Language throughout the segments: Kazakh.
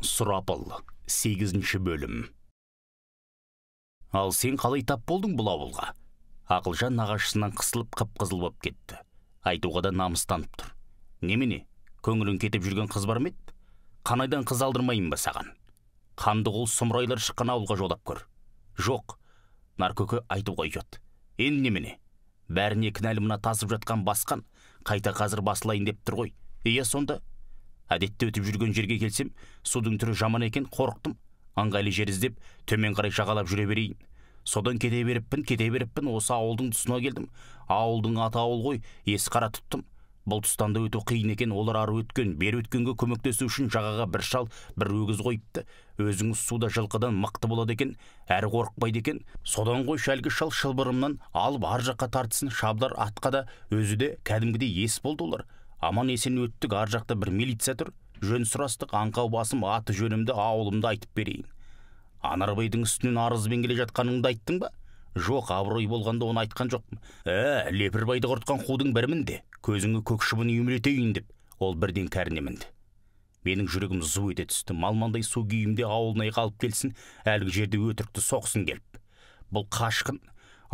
сұрапыл сегізінші бөлім ал сен қалай тап болдың бұл ауылға ақылжан нағашысынан қысылып қып қызыл боп кетті айтуға да намыстанып тұр немене көңілің кетіп жүрген қыз бар ма қанайдан қыз алдырмайын ба саған қандығол сұмырайлар шыққан ауылға жолап көр жоқ наркөке айтуға ұят енді немене бәріне кінәлі мына тасып жатқан басқан қайта қазір басылайын деп тұр ғой иә сонда әдетте өтіп жүрген жерге келсем судың түрі жаман екен қорықтым ыңғайлы жер іздеп төмен қарай жағалап жүре берейін содан кете беріппін кете беріппін осы ауылдың тұсына келдім ауылдың аты ауыл ғой ес қара тұттым бұл тұстан да өту қиын екен олар ары өткен бері өткенге көмектесу үшін жағаға бір шал бір өгіз қойыпты өзіңіз суда жылқыдан мықты болады екен әрі қорықпайды екен содан ғой әлгі шал шылбырымнан алып ар жаққа тартсын шабдар атқа да өзі де кәдімгідей ес болды олар аман есен өттік ар жақта бір милиция тұр жөн сұрастық аңқау басым аты жөнімді ауылымды айтып берейін анарбайдың үстінен арызбен келе жатқаныңды айттың ба жоқ абырой болғанда оны айтқан жоқпын ә лепірбайды құртқан қудың бірімін де көзіңе көк шыбын үймелетейін деп ол бірден кәріне мінді менің жүрегім зу ете түсті малмандай су күйімде ауылнай қалып келсін әлгі жерде өтірікті соқсын келіп бұл қашқын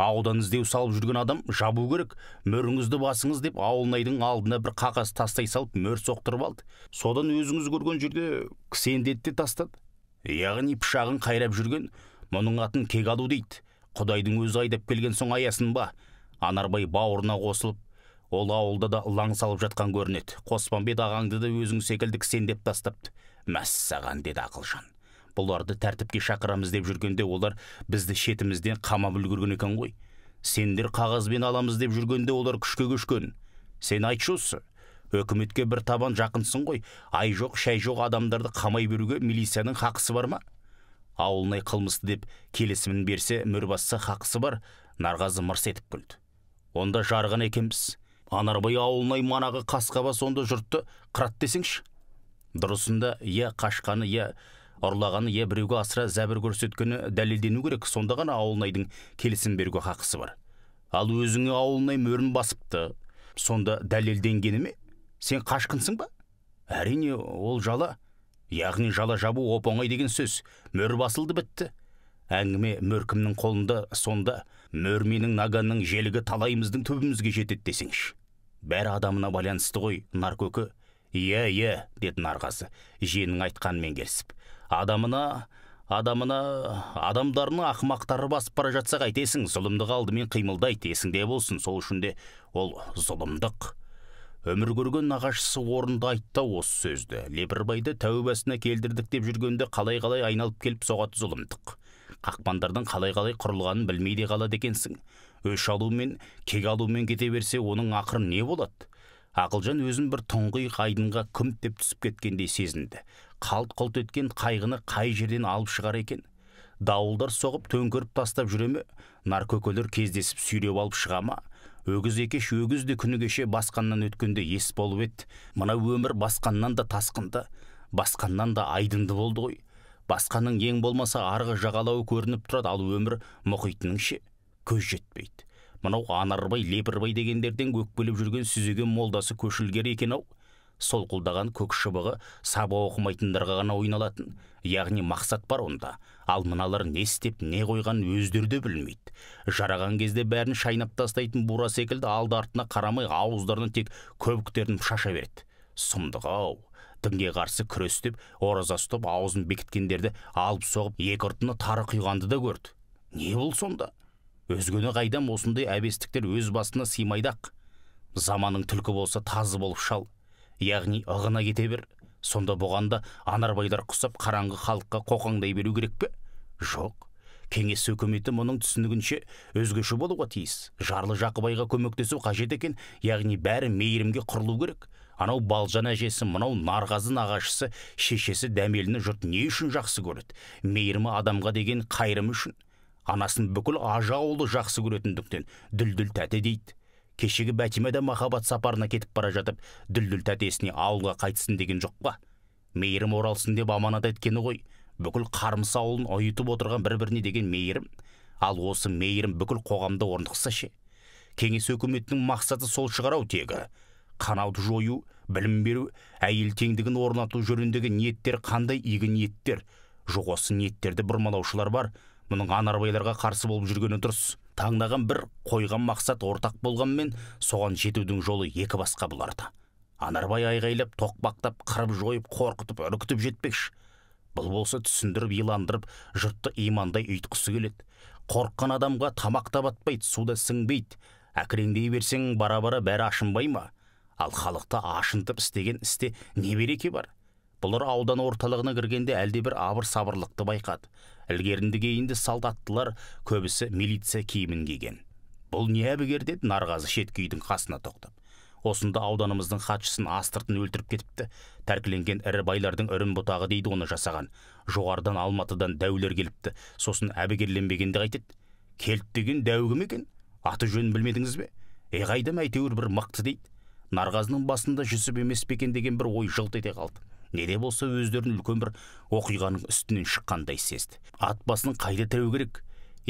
аудан іздеу салып жүрген адам жабу керек мөріңізді басыңыз деп ауылнайдың алдына бір қағаз тастай салып мөр соқтырып алды содан өзіңіз көрген жерде де тастады яғни пышағын қайрап жүрген мұның атын алу дейді құдайдың өзі айдап келген соң аясын ба анарбай бауырына қосылып ол ауылда да лаң салып жатқан көрінеді қоспанбет ағаңды да өзің секілді кісендеп тастапты мәссаған деді ақылжан бұларды тәртіпке шақырамыз деп жүргенде олар бізді шетімізден қамап үлгерген екен ғой сендер қағазбен аламыз деп жүргенде олар күшке көшкен сен айтшы осы үкіметке бір табан жақынсың ғой ай жоқ шай жоқ адамдарды қамай беруге милицияның хақысы бар ма ауылнай қылмысты деп келісімін берсе мөр басса хақысы бар нарғазы мырс етіп күлді онда жарған екенбіз анарбай ауылнай манағы қасқаба сонда жұртты қырат десеңші дұрысында я иә қашқаны я иә ұрлағаны е біреуге асыра зәбір көрсеткені дәлелдену керек сонда ғана ауылнайдың келісім беруге хақысы бар ал өзіңе ауылнай мөрін басыпты сонда дәлелденгені ме сен қашқынсың ба әрине ол жала яғни жала жабу оп оңай деген сөз мөр басылды бітті әңгіме мөркімнің қолында сонда мөр менің наганның желігі талайымыздың түбімізге жетеді десеңші бәрі адамына байланысты ғой наркөкі иә иә деді нарғазы жиенің айтқанымен келісіп адамына адамына адамдарына ақымақтары басып бара жатса қайтесің зұлымдық алдымен қимылдайды есіңде болсын сол үшін де ол зұлымдық өмір көрген нағашысы орында айтты осы сөзді лебірбайды тәубасына келдірдік деп жүргенде қалай қалай айналып келіп соғады зұлымдық қақпандардың қалай қалай құрылғанын білмей де қалады екенсің өш алумен кек алумен кете берсе оның ақыры не болады ақылжан өзін бір тұңғиық айдынға деп түсіп кеткендей сезінді қалт құлт еткен қайғыны қай жерден алып шығар екен дауылдар соғып төңкеріп тастап жүре ме наркөкелер кездесіп сүйреп алып шыға ма өгіз екеш өгіз де күні кеше басқаннан өткенде ес болып еді мына өмір басқаннан да тасқынды басқаннан да айдынды болды ғой басқаның ең болмаса арғы жағалауы көрініп тұрады ал өмір мұхитының ше көз жетпейді мынау анарбай лепірбай дегендерден өкпелеп жүрген сүзеген молдасы көшілгер екен ау солқылдаған көк шыбығы саба оқымайтындарға ғана ойналатын яғни мақсат бар онда ал мыналар не істеп не қойған өздері де білмейді жараған кезде бәрін шайнап тастайтын бура секілді алды артына қарамай ауыздарынан тек көбіктерін шаша береді сұмдық ау дінге қарсы деп ораза ұстап аузын бекіткендерді алып соғып екі ұртына тары құйғанды да көрді не бұл сонда өзгені қайдам осындай әбестіктер өз басына сыймайды заманың түлкі болса тазы болып шал яғни ығына кете бер сонда бұған анарбайлар құсап қараңғы халыққа қоқаңдай беру керек пе жоқ кеңес өкіметі мұның түсінігінше өзгеше болуға тиіс жарлы жақыбайға көмектесу қажет екен яғни бәрі мейірімге құрылу керек анау балжан әжесі мынау нарғазы нағашысы шешесі дәмеліні жұрт не үшін жақсы көреді мейірімі адамға деген қайырымы үшін анасын бүкіл ажа ауылы жақсы көретіндіктен дүлдүл тәте дейді кешегі бәтима да махаббат сапарына кетіп бара жатып дүлдүл тәтесіне ауылға қайтсын деген жоқ па мейірім оралсын деп аманат еткені ғой бүкіл қармыс ауылын ұйытып отырған бір біріне деген мейірім ал осы мейірім бүкіл қоғамда орнықса ше кеңес өкіметінің мақсаты сол шығар ау тегі қанауды жою білім беру әйел теңдігін орнату жөніндегі ниеттер қандай игі ниеттер жоқ осы ниеттерді бұрмалаушылар бар мұның анарбайларға қарсы болып жүргені дұрыс таңдаған бір қойған мақсат ортақ болғанмен соған жетудің жолы екі басқа бұларда анарбай айғайлап тоқпақтап қырып жойып қорқытып үркітіп жетпекші бұл болса түсіндіріп иландырып жұртты имандай ұйтқысы келеді қорыққан адамға тамақ та батпайды су да сіңбейді әкіреңдей берсең бара бара бәрі ашынбай ма ал халықты ашынтып істеген істе не береке бар бұлар аудан орталығына кіргенде әлдебір абыр сабырлықты байқады ілгерінді кейінді салдаттылар көбісі милиция киімін киген бұл не әбігер деді нарғазы шеткі үйдің қасына тоқтап осында ауданымыздың хатшысын астыртын өлтіріп кетіпті тәркіленген ірі байлардың үрім бұтағы дейді оны жасаған жоғарыдан алматыдан дәулер келіпті сосын әбігерленбегенде қайтеді келді деген дәу кім екен аты жөнін білмедіңіз бе е қайдам әйтеуір бір мықты дейді нарғазының басында жүсіп емес пе екен деген бір ой жылт ете қалды не де болса өздерін үлкен бір оқиғаның үстінен шыққандай сезді ат басын қайда тіреу керек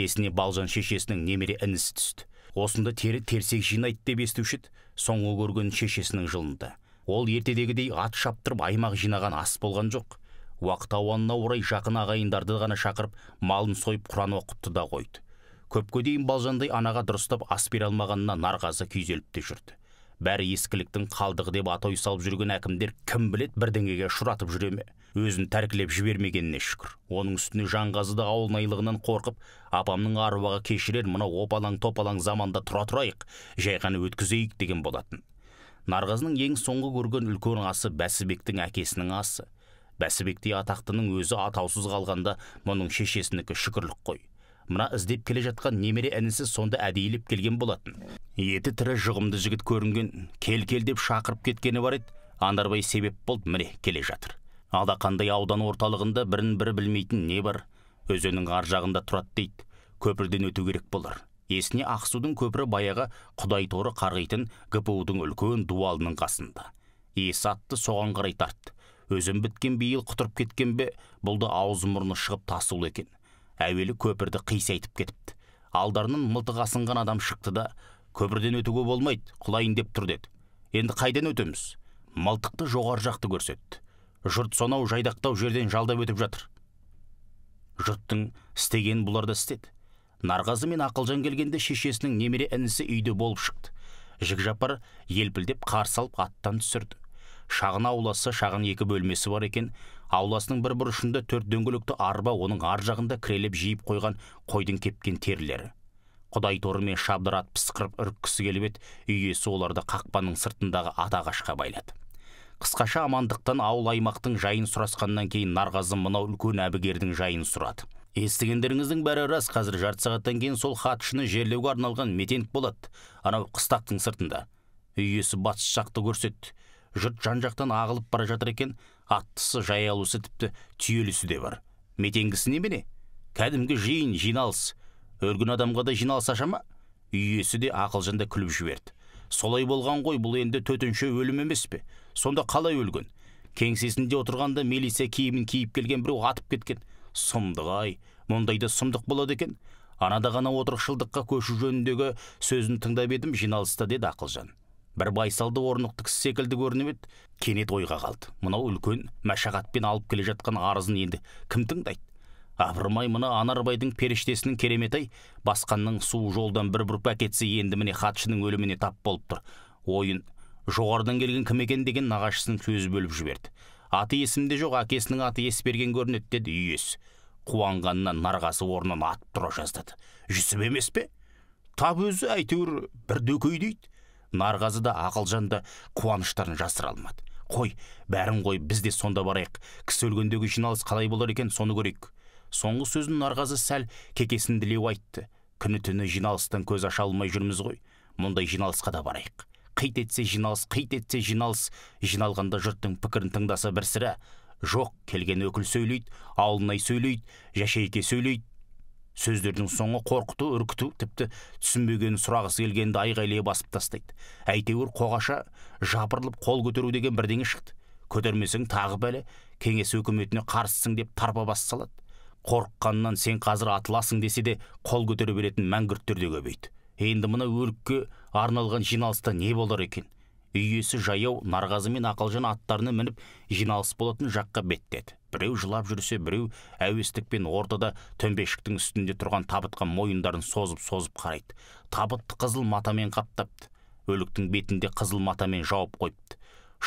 есіне балжан шешесінің немере інісі түсті осында тері терсек жинайды деп естуші еді соңғы көрген шешесінің жылында ол ертедегідей ат шаптырып аймақ жинаған ас болған жоқ уақыт ауанына орай жақын ағайындарды ғана шақырып малын сойып құран оқытты да қойды көпке дейін балжандай анаға дұрыстап ас бере алмағанына нарғазы күйзеліп те жүрді бәрі ескіліктің қалдығы деп атой салып жүрген әкімдер кім білет бірдеңеге ұшыратып жүре ме өзін тәркілеп жібермегеніне шүкір оның үстіне жанғазы да қорқып апамның аруағы кешірер мынау опалаң топалаң заманда тұра тұрайық жай ғана өткізейік деген болатын нарғазының ең соңғы көрген үлкен асы бәсібектің әкесінің асы бәсібектей атақтының өзі атаусыз қалғанда мұның шешесінікі шүкірлік қой мына іздеп келе жатқан немере інісі сонда әдейілеп келген болатын еті тірі жұғымды жігіт көрінген кел кел деп шақырып кеткені бар еді андарбай себеп болды міне келе жатыр алақандай аудан орталығында бірін бірі білмейтін не бар өзеннің ар жағында тұрады дейді көпірден өту керек болар есіне ақсудың көпірі баяғы құдай торы қарғитын гпу үлкен дуалының қасында есі атты соған қарай тартты Өзім біткен биыл құтырып кеткен бе бұл да аузы мұрны шығып тасулы екен әуелі көпірді қисайтып кетіпті алдарынан мылтық асынған адам шықты да көпірден өтуге болмайды құлайын деп тұр деді енді қайдан өтеміз мылтықты жоғары жақты көрсетті жұрт сонау жайдақтау жерден жалдап өтіп жатыр жұрттың істегенін бұлар да істеді нарғазы мен ақылжан келгенде шешесінің немере інісі үйде болып шықты жапар елпілдеп қарсы алып аттан түсірді шағын ауласы шағын екі бөлмесі бар екен ауласының бір бұрышында төрт дөңгелекті арба оның ар жағында кірелеп жиып қойған қойдың кепкен терілері құдай торымен шабдырат пысқырып үріккісі келіп еді үй иесі оларды қақпаның сыртындағы ат байлады қысқаша амандықтан ауыл аймақтың жайын сұрасқаннан кейін нарғазы мынау үлкен әбігердің жайын сұрады естігендеріңіздің бәрі рас қазір жарты сағаттан кейін сол хатшыны жерлеуге арналған митинг болады анау қыстақтың сыртында үй иесі батыс жақты көрсетті жұрт жан жақтан ағылып бара жатыр екен аттысы жаялысы тіпті түйелісі де бар метенгісі немене кәдімгі жиын жиналыс Өргін адамға да жиналыс аша ма үй иесі де ақылжан да күліп жіберді солай болған ғой бұл енді төтінші өлім емес пе сонда қалай өлген кеңсесінде отырғанда милиция киімін киіп келген біреу атып кеткен сұмдық ай мұндайда сұмдық болады екен анада ғана отырықшылдыққа көшу жөніндегі сөзін тыңдап едім жиналыста деді ақылжан бір байсалды орнықты кісі секілді көрініп еді кенет ойға қалды мынау үлкен мәшақатпен алып келе жатқан арызын енді кім тыңдайды апырмай мына анарбайдың періштесінің кереметі ай басқанның су жолдан бір бұрып әкетсе енді міне хатшының өліміне тап болып тұр ойын жоғарыдан келген кім екен деген нағашысының сөзі бөліп жіберді аты есімде жоқ әкесінің аты есберген көрінеді деді үй иесі қуанғанынан нарғасы орнынан атып тұра жаздады жүсіп емес пе тап өзі әйтеуір бір дөкей дейді нарғазы да ақылжан да қуаныштарын жасыра алмады қой бәрін қой бізде сонда барайық кісі өлгендегі жиналыс қалай болар екен соны көрейік соңғы сөзін нарғазы сәл кекесінділеу айтты күні түні жиналыстан көз аша алмай жүрміз ғой мұндай жиналысқа да барайық қит етсе жиналыс қит етсе жиналыс жиналғанда жұрттың пікірін тыңдаса бір сірә жоқ келген өкіл сөйлейді ауылнай сөйлейді жәшейке сөйлейді сөздердің соңы қорқыту үркіту тіпті түсінбеген сұрағысы келгенді айғайлай басып тастайды әйтеуір қоғаша жапырылып қол көтеру деген бірдеңе шықты көтермесең тағы бәле кеңес өкіметіне қарсысың деп тарпа бас салады қорыққаннан сен қазір атыласың десе де қол көтере беретін мәңгүрттер де көбейді енді мына өлікке арналған жиналыста не болар екен үй жаяу нарғазы мен ақылжан аттарына мініп жиналыс болатын жаққа беттеді біреу жылап жүрсе біреу әуестікпен ортада төмбешіктің үстінде тұрған табытқа мойындарын созып созып қарайды табытты қызыл матамен қаптапты өліктің бетінде қызыл матамен жауып қойыпты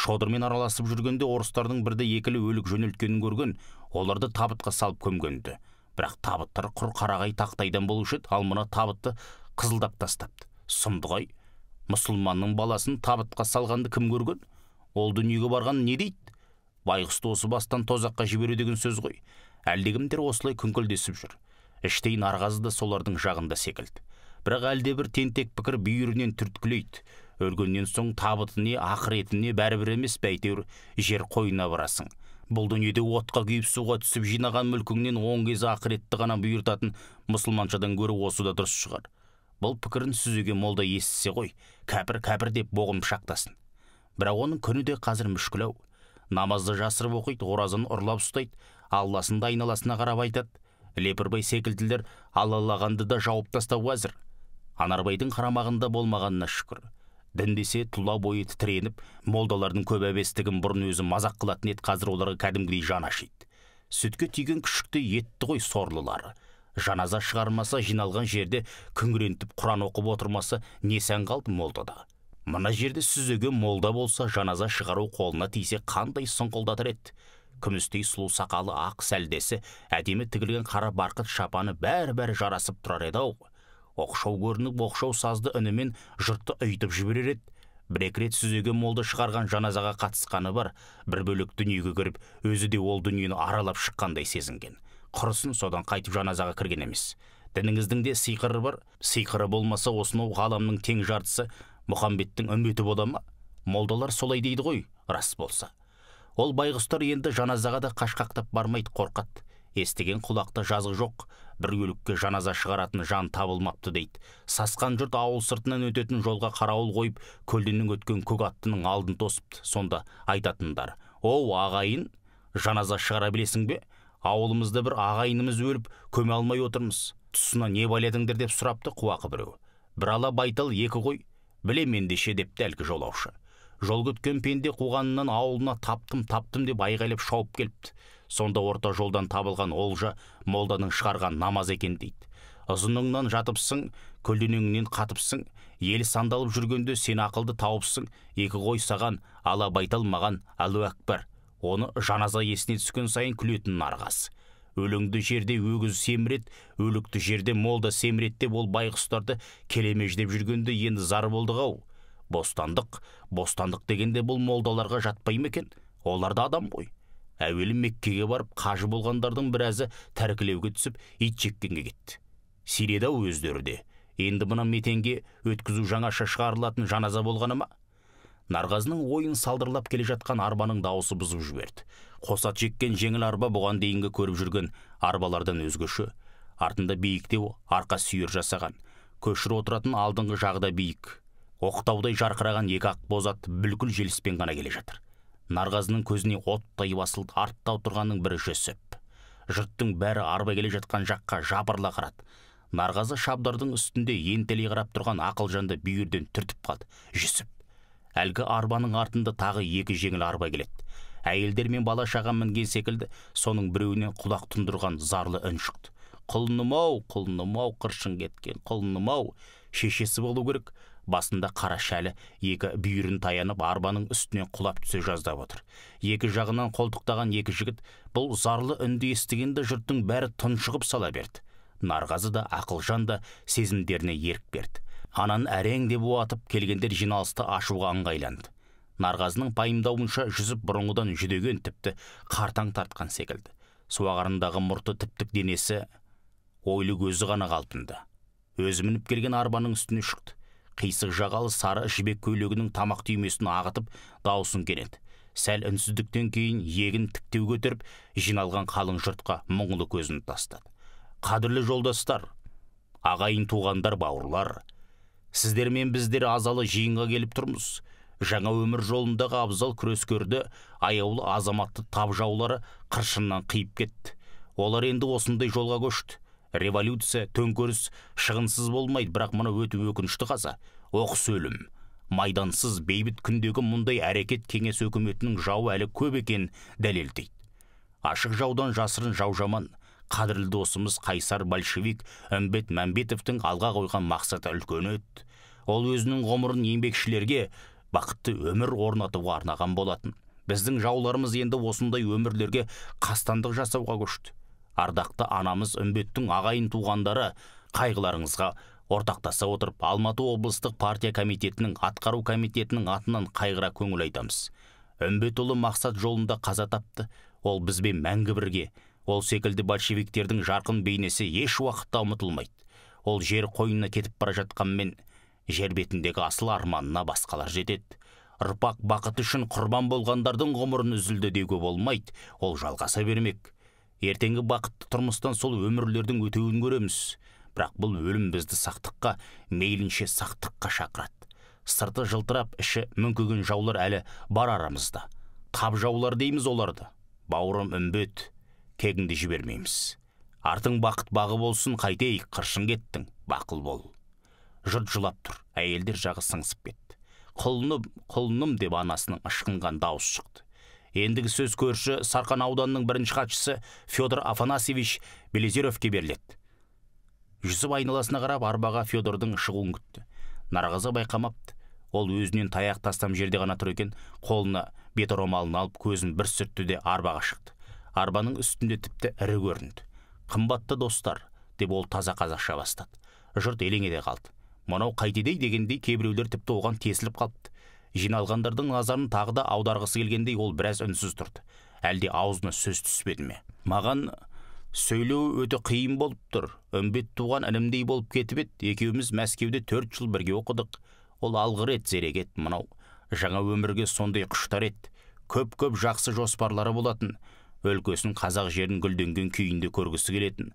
шодырмен араласып жүргенде орыстардың бірді екілі өлік жөнелткенін көрген оларды табытқа салып көмгенді бірақ табыттар құр қарағай тақтайдан болушы еді ал мына табытты қызылдап тастапты сұмдық мұсылманның баласын табытқа салғанды кім көрген ол дүниеге барған не дейді байғұсты осы бастан тозаққа жіберу деген сөз ғой әлдекімдер осылай күңкілдесіп жүр іштей нарғазы да солардың жағында секілді бірақ әлдебір тентек пікір бүйірінен түрткілейді өлгеннен соң табытыне не бәрібір емес пе әйтеуір жер қойнына барасың бұл дүниеде отқа күйіп суға түсіп жинаған мүлкіңнен он кез ақыретті ғана бұйыртатын мұсылманшадан гөрі осы да дұрыс шығар бұл пікірін сүзеген молда естісе ғой кәпір кәпір деп боғын пышақтасын бірақ оның күні де қазір мүшкіл ау намазды жасырып оқиды оразаны ұрлап ұстайды алласын да айналасына қарап айтады лепірбай секілділер алалағанды да жауып тастауға әзір анарбайдың қарамағында болмағанына шүкір діндесе тұла бойы тітіреніп молдалардың көп әбестігін бұрын өзі мазақ қылатын еді қазір оларға кәдімгідей жаны ашиды сүтке тиген күшіктей етті ғой сорлылары жаназа шығармаса жиналған жерде күңірентіп құран оқып отырмаса не сән қалды молдада мына жерде сүзеге молда болса жаназа шығару қолына тисе қандай сұңқылдатар еді күмістей сұлу сақалы ақ сәлдесі әдемі тігілген қара барқыт шапаны бәрі бәрі жарасып тұрар еді ау оқшау көрініп оқшау сазды үнімен жұртты ұйтып жіберер еді бір екі рет молда шығарған жаназаға қатысқаны бар бір бөлек дүниеге кіріп өзі де ол дүниені аралап шыққандай сезінген құрысын содан қайтып жаназаға кірген емес дініңіздің де сиқыры бар сиқыры болмаса осынау ғаламның тең жартысы мұхаммедтің үмбеті бола ма молдалар солай дейді ғой рас болса ол байғұстар енді жаназаға да қашқақтап бармайды қорқат естіген құлақта жазық жоқ бір өлікке жаназа шығаратын жан табылмапты дейді сасқан жұрт ауыл сыртынан өтетін жолға қарауыл қойып көлденең өткен көк аттының алдын тосыпты сонда айтатындар оу ағайын жаназа шығара білесің бе ауылымызда бір ағайынымыз өліп көме алмай отырмыз тұсына не байладыңдар деп сұрапты қуақы біреу бір ала байтал екі қой білем ендеше депті әлгі жолаушы жол күткен пенде қуғанынан ауылына таптым таптым деп айғайлап шауып келіпті сонда орта жолдан табылған олжа молданың шығарған намаз екен дейді ұзыныңнан жатыпсың көлденеңінен қатыпсың ел сандалып жүргенде сен ақылды тауыпсың екі қой саған ала байтал маған әлу оны жаназа есіне түскен сайын күлетін арғас өлеңді жерде өгіз семірет өлікті жерде молда семірет деп ол байғұстарды келемеждеп жүргенде енді зар болдық ау бостандық бостандық дегенде бұл молдаларға жатпай ма екен олар да адам ғой әуелі меккеге барып қажы болғандардың біразы тәркілеуге түсіп ит жеккенге кетті сирияда өздері де енді мына метенге өткізу жаңаша шығарылатын жаназа болғаны ма нарғазының ойын салдырлап келе жатқан арбаның дауысы бұзып жіберді қосат жеккен жеңіл арба бұған дейінгі көріп жүрген арбалардан өзгеше артында биіктеу арқа сүйір жасаған көшір отыратын алдыңғы жағы биік оқтаудай жарқыраған екі ақ бозат ат бүлкіл желіспен ғана келе жатыр нарғазының көзіне оттай басылды артта отырғанның бірі жүсіп жұрттың бәрі арба келе жатқан жаққа жабырла қарады нарғазы шабдардың үстінде ентелей қарап тұрған ақылжанды бүйірден түртіп қалды жүсіп әлгі арбаның артында тағы екі жеңіл арба келеді әйелдер мен бала шаға мінген секілді соның біреуінен құлақ тұндырған зарлы үн шықты құлыным ау құлыным ау қыршын кеткен құлыным ау шешесі болу керек басында қара шәлі екі бүйірін таянып арбаның үстінен құлап түсе жаздап отыр екі жағынан қолтықтаған екі жігіт бұл зарлы үнді естігенде жұрттың бәрі тұншығып сала берді нарғазы да ақылжан да сезімдеріне ерік берді анан әрең деп уатып келгендер жиналысты ашуға ыңғайланды нарғазының пайымдауынша жүзіп бұрынғыдан жүдеген тіпті қартаң тартқан секілді суағарындағы мұрты тіптік денесі ойлы көзі ғана қалпында өзі мініп келген арбаның үстіне шықты қисық жағалы сары жібек көйлегінің тамақ түймесін ағытып даусын кенеді сәл үнсіздіктен кейін егін тіктеу көтеріп жиналған қалың жұртқа мұңлы көзін тастады қадірлі жолдастар ағайын туғандар бауырлар сіздер мен біздер азалы жиынға келіп тұрмыз жаңа өмір жолындағы абзал күрескерді аяулы азаматты жаулары қыршыннан қиып кетті олар енді осындай жолға көшті революция төңкеріс шығынсыз болмайды бірақ мұны өте өкінішті қаза оқыс өлім майдансыз бейбіт күндегі мұндай әрекет кеңес өкіметінің жауы әлі көп екенін дәлелдейді ашық жаудан жасырын жау жаман қадірлі досымыз қайсар большевик үмбет мәмбетовтің алға қойған мақсаты үлкен еді ол өзінің ғұмырын еңбекшілерге бақытты өмір орнатуға арнаған болатын біздің жауларымыз енді осындай өмірлерге қастандық жасауға көшті ардақты анамыз үмбеттің ағайын туғандары қайғыларыңызға ортақтаса отырып алматы облыстық партия комитетінің атқару комитетінің атынан қайғыра көңіл айтамыз үмбетұлы мақсат жолында қаза тапты ол бізбен мәңгі бірге ол секілді большевиктердің жарқын бейнесі еш уақытта ұмытылмайды ол жер қойнына кетіп бара жатқанмен жер бетіндегі асыл арманына басқалар жетеді ұрпақ бақыт үшін құрбан болғандардың ғұмырын үзілді деуге болмайды ол жалғаса бермек ертеңгі бақытты тұрмыстан сол өмірлердің өтеуін көреміз бірақ бұл өлім бізді сақтыққа мейлінше сақтыққа шақырады сырты жылтырап іші мүңкіген жаулар әлі бар арамызда тап жаулар дейміз оларды бауырым үмбет кегіңді жібермейміз артың бақыт бағы болсын қайтейік қыршын кеттің бақыл бол жұрт жылап тұр әйелдер жағы сыңсып кетті құлыным құлыным деп анасының ышқынған дауыс шықты ендігі сөз көрші сарқан ауданының бірінші хатшысы федор афанасьевич белизеровке беріледі жүсіп айналасына қарап арбаға федордың шығуын күтті нарғазы байқамапты ол өзінен таяқ тастам жерде ғана тұр екен қолына бет алып көзін бір сүртті де арбаға шықты арбаның үстінде тіпті ірі көрінді қымбатты достар деп ол таза қазақша бастады жұрт ете қалды мынау қайтедей дегендей кейбіреулер тіпті оған тесіліп қалыпты жиналғандардың назарын тағы да аударғысы келгендей ол біраз үнсіз тұрды әлде аузына сөз түспеді ме маған сөйлеу өте қиын болып тұр үмбет туған інімдей болып кетіп еді екеуміз мәскеуде төрт жыл бірге оқыдық ол алғы рет зерек еді мынау жаңа өмірге сондай құштар еді көп көп жақсы жоспарлары болатын өлкесін қазақ жерін гүлденген күйінде көргісі келетін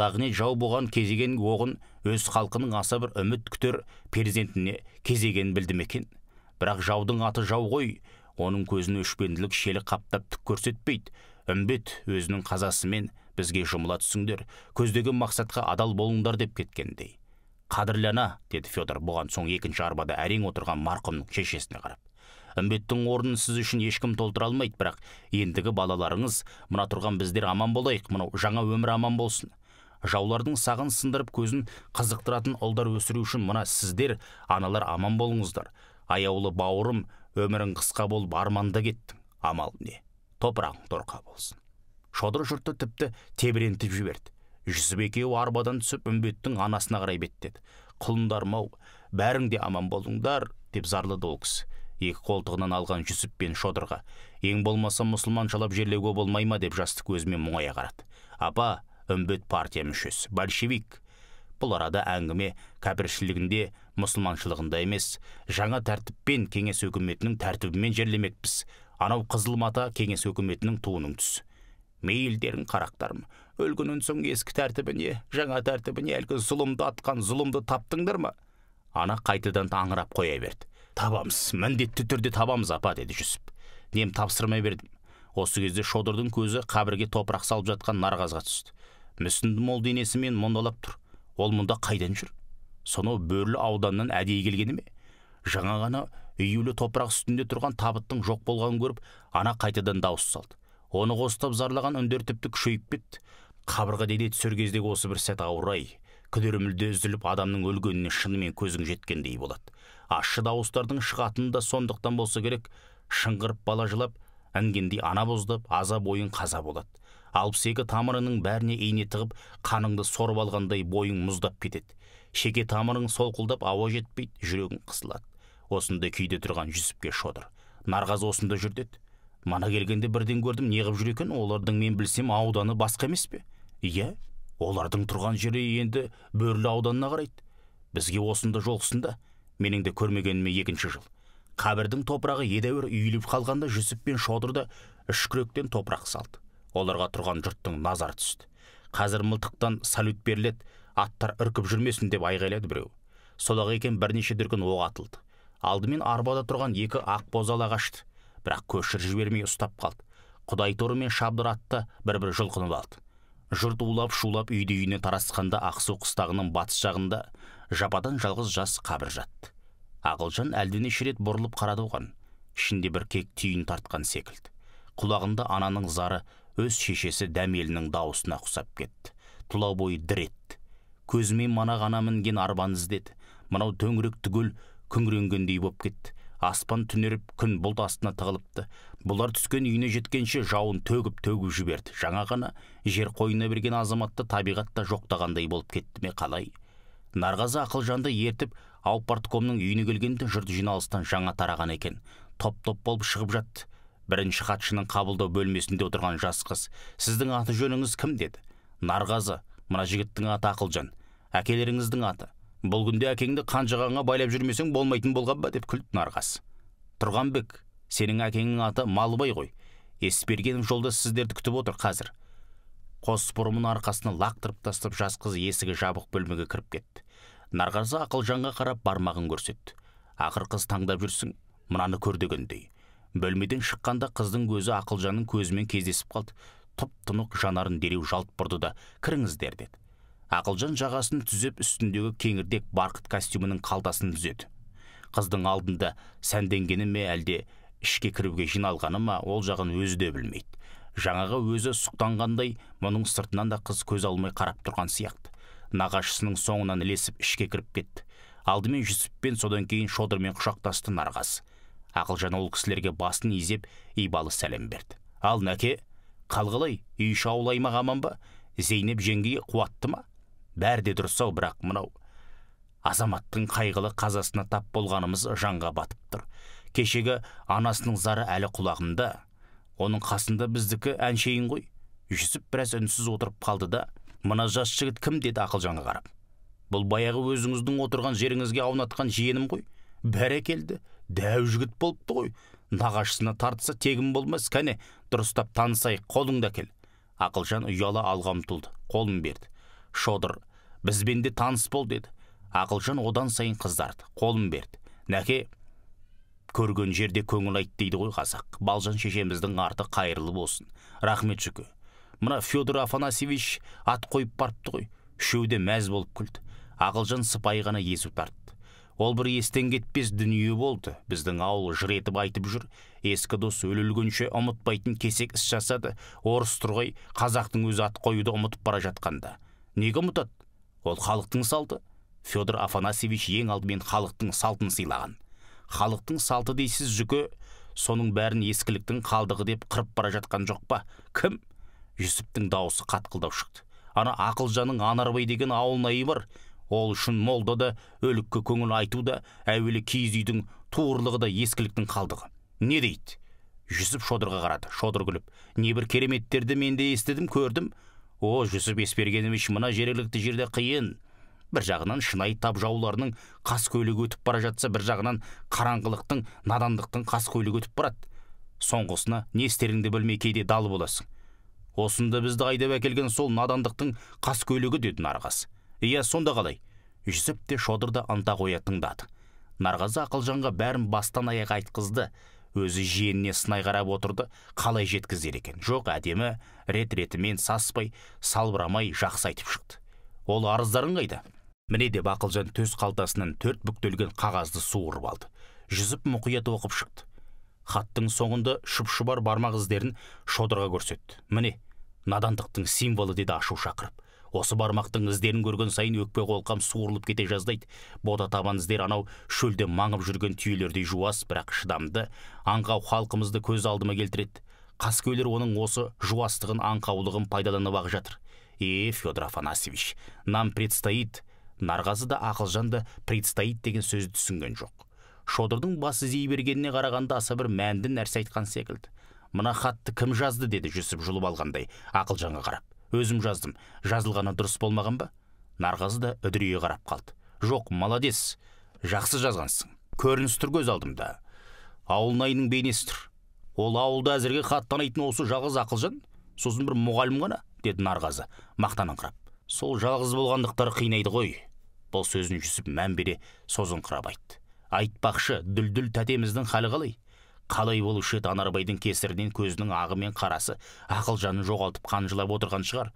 лағне жау болған кезеген оғын өз халқының аса бір үміт күтер перзентіне кезеген білді екен бірақ жаудың аты жау ғой оның көзін өшпенділік шелі қаптап түк көрсетпейді үмбет өзінің қазасымен бізге жұмыла түсіңдер көздеген мақсатқа адал болыңдар деп кеткендей қадірлі ана деді федор бұған соң екінші арбада әрең отырған марқұмның шешесіне қарап үмбеттің орнын сіз үшін ешкім толтыра алмайды бірақ ендігі балаларыңыз мына тұрған біздер аман болайық мынау жаңа өмір аман болсын жаулардың сағын сындырып көзін қызықтыратын ұлдар өсіру үшін мына сіздер аналар аман болыңыздар аяулы бауырым өмірің қысқа болып арманда кеттің амал не топырағың торқа болсын шодыр жұртты тіпті тебірентіп жіберді жүсіп екеуі арбадан түсіп үмбеттің анасына қарай беттеді құлындарым ау бәрің де аман болыңдар деп зарлады ол кісі екі қолтығынан алған жүсіп пен шодырға ең болмаса мұсылман жалап жерлеуге болмай ма деп жастық көзімен мұңая қарады апа үмбет партия мүшесі большевик бұл арада әңгіме кәпіршілігінде мұсылманшылығында емес жаңа тәртіппен кеңес өкіметінің тәртібімен жерлемекпіз анау қызыл мата кеңес өкіметінің туының түсі мейілдерің қарақтарым өлгеннен соң ескі тәртібіне жаңа тәртібіне әлгі зұлымды атқан зұлымды таптыңдар ма ана қайтадан аңырап қоя берді табамыз міндетті түрде табамыз апа деді жүсіп нем тапсырмай бердім осы кезде шодырдың көзі қабірге топырақ салып жатқан нарғазға түсті мүсінді мол денесімен мұндалап тұр ол мұнда қайдан жүр сонау бөрлі ауданнан әдейі келгені ме жаңа ғана үйілі топырақ үстінде тұрған табыттың жоқ болғанын көріп ана қайтадан дауыс салды оны қостап зарлаған үндер тіпті күшейіп кетті қабырға дене түсер кездегі осы бір сәт ауыр ай күдері мүлде үзіліп адамның өлгеніне шынымен көзің жеткендей болады ащы дауыстардың шығатыны да сондықтан болса керек шыңғырып бала жылап інгендей ана боздап аза бойын қаза болады алпыс екі тамырының бәріне ине тығып қаныңды сорып алғандай бойың мұздап кетеді шеке тамырың солқылдап ауа жетпейді жүрегің қысылады Осында күйде тұрған жүсіпке шодыр нарғазы осында жүр деді мана келгенде бірден көрдім неғып жүр екен олардың мен білсем ауданы басқа емес пе иә олардың тұрған жері енді бөрлі ауданына қарайды бізге осында жолықсын да менің де көрмегеніме екінші жыл қабірдің топырағы едәуір үйіліп қалғанда жүсіп пен шодыр да күректен топырақ салды оларға тұрған жұрттың назар түсті қазір мылтықтан салют беріледі аттар үркіп жүрмесін деп айғайлады біреу сол екен бірнеше дүркін оқ атылды алдымен арбада тұрған екі ақ бозала қашты бірақ көшір жібермей ұстап қалды құдай мен шабдыр атты бір бір жұлқынып алды жұрт улап шулап үйді үйіне тарасқанда ақсу қыстағының батыс жағында жападан жалғыз жас қабір жатты ақылжан әлденеше рет бұрылып қарады оған ішінде бір кек түйін тартқан секілді құлағында ананың зары өз шешесі дәмелінің дауысына ұқсап кетті тұла бойы дір етті көзімен мана ғана мінген арбаны іздеді мынау төңірек түгел күңіренгендей боп кетті аспан түнеріп күн бұлт астына тығылыпты бұлар түскен үйіне жеткенше жауын төгіп төгіп жіберді жаңа ғана жер қойнына берген азаматты табиғат та жоқтағандай болып кетті ме қалай нарғазы ақылжанды ертіп ауппарткомның үйіне келгенде жұрт жиналыстан жаңа тараған екен топ топ болып шығып жатты бірінші хатшының қабылдау бөлмесінде отырған жас қыз сіздің аты жөніңіз кім деді нарғазы мына жігіттің аты ақылжан әкелеріңіздің аты бұл күнде әкеңді қанжығаңа байлап жүрмесең болмайтын болған ба деп күлді нарғаз тұрғанбек сенің әкеңнің аты малыбай ғой есбергенов жолда сіздерді күтіп отыр қазір қос бұрымын арқасына лақтырып тастап жас қыз есігі жабық бөлмеге кіріп кетті нарғазы ақылжанға қарап бармағын көрсетті ақыр қыз таңдап жүрсің мынаны көр дегендей бөлмеден шыққанда қыздың көзі ақылжанның көзімен кездесіп қалды тұп тұнық жанарын дереу жалт бұрды да кіріңіздер деді ақылжан жағасын түзеп үстіндегі кеңірдек барқыт костюмінің қалтасын түзеді қыздың алдында сәнденгені ме әлде ішке кіруге жиналғаны ма ол жағын өзі де білмейді жаңағы өзі сұқтанғандай мұның сыртынан да қыз көз алмай қарап тұрған сияқты нағашысының соңынан ілесіп ішке кіріп кетті алдымен жүсіппен содан кейін шодырмен құшақтасты нарғазы ақылжан ол кісілерге басын изеп ибалы сәлем берді ал нәке қал қалай үй іші аймақ аман ба зейнеп жеңге қуатты ма бәрі де дұрыс ау бірақ мынау азаматтың қайғылы қазасына тап болғанымыз жанға батып тұр кешегі анасының зары әлі құлағымда оның қасында біздікі әншейін ғой жүсіп біраз үнсіз отырып қалды да мына жас жігіт кім деді ақылжанға қарап бұл баяғы өзіңіздің отырған жеріңізге аунатқан жиенім ғой бәрекелді дәу жігіт болыпты ғой нағашысына тартса тегін болмас кәне дұрыстап танысайық қолыңды әкел ақылжан ұяла алға ұмтылды қолын берді шодыр бізбен де таныс бол деді ақылжан одан сайын қыздарды қолын берді нәке көрген жерде көңіл айт дейді ғой қазақ балжан шешеміздің арты қайырлы болсын рахмет жүке мына федор афанасьевич ат қойып барыпты ғой үшеуі де мәз болып күлді ақылжан сыпайы ғана езу тартты ол бір естен кетпес дүние болды біздің ауыл жыр етіп айтып жүр ескі дос өлілгенше ұмытпайтын кесек іс жасады орыс тұрғай қазақтың өзі ат қоюды ұмытып бара жатқанда неге ұмытады ол халықтың салты федор афанасьевич ең алдымен халықтың салтын сыйлаған халықтың салты дейсіз жүкі, соның бәрін ескіліктің қалдығы деп қырып бара жатқан жоқ па кім жүсіптің даусы қатқылдау шықты ана ақылжанның анарбай деген ауылнайы бар ол үшін молда да өлікке көңіл айту да әуелі киіз үйдің туырлығы да ескіліктің қалдығы не дейді жүсіп шодырға қарады шодыр күліп небір кереметтерді мен де естідім көрдім о жүсіп есбергенович мына жергілікті жерде қиын бір жағынан шынайы тапжауларының қас көйлегі өтіп бара жатса бір жағынан қараңғылықтың надандықтың қас көйлегі өтіп барады соңғысына не істеріңді білмей кейде дал боласың осында бізді айдап әкелген сол надандықтың қас көйлегі деді нарғаз иә сонда қалай жүсіп те шодыр да ынта қоя тыңдады нарғазы ақылжанға бәрін бастан аяқ айтқызды өзі жиеніне сынай қарап отырды қалай жеткізер екен жоқ әдемі рет ретімен саспай салбырамай жақсы айтып шықты ол арыздарың қайда міне деп ақылжан төс қалтасынан төрт бүктелген қағазды суырып алды жүзіп мұқият оқып шықты хаттың соңында шұп шұбар бармақ іздерін шодырға көрсетті міне надандықтың символы деді ашу шақырып осы бармақтың іздерін көрген сайын өкпе қолқам суырылып кете жаздайды бота табан іздер анау шөлде маңып жүрген түйелердей жуас бірақ шыдамды аңқау халқымызды көз алдыма келтіреді қаскөйлер оның осы жуастығын аңқаулығын пайдаланып ақ жатыр е федор афанасьевич нам предстоит нарғазы да ақылжан да предстоит деген сөзді түсінген жоқ шодырдың бас зей бергеніне қарағанда аса бір мәнді нәрсе айтқан секілді мына хатты кім жазды деді жүсіп жұлып алғандай ақылжанға қарап өзім жаздым жазылғаны дұрыс болмаған ба нарғазы да үдірейе қарап қалды жоқ молодец жақсы жазғансың көрініс тұр көз алдымда ауылнайының бейнесі тұр ол ауылда әзірге хат танитын осы жалғыз ақылжан сосын бір мұғалім ғана деді нарғазы мақтаныңқырап сол жалғыз болғандықтары қинайды ғой бұл сөзін жүсіп мән бере созыңқырап айтты айтпақшы дүлдүл тәтеміздің халі қалай қалай болушы еді анарбайдың кесірінен көзінің ағы мен қарасы ақыл жанын жоғалтып қанжылап отырған шығар